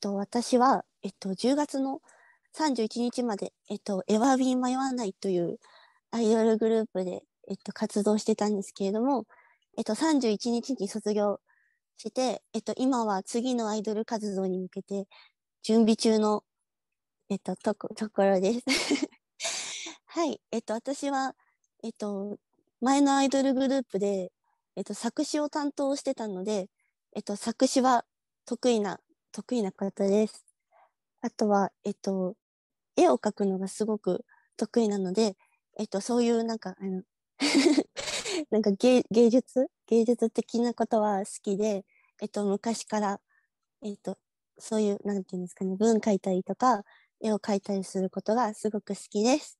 と、私は、えっと、10月の31日まで、えっと、エワビー迷わないというアイドルグループで、えっと、活動してたんですけれども、えっと、31日に卒業して、えっと、今は次のアイドル活動に向けて準備中の、えっと、とこところです。はい。えっと、私は、えっと、前のアイドルグループで、えっと、作詞を担当してたので、えっと、作詞は得意な得意な方です。あとは、えっと、絵を描くのがすごく得意なので、えっと、そういうなんか、あの なんか芸術芸術的なことは好きで、えっと、昔から、えっと、そういう、なんていうんですかね、文書いたりとか、絵を描いたりすることがすごく好きです。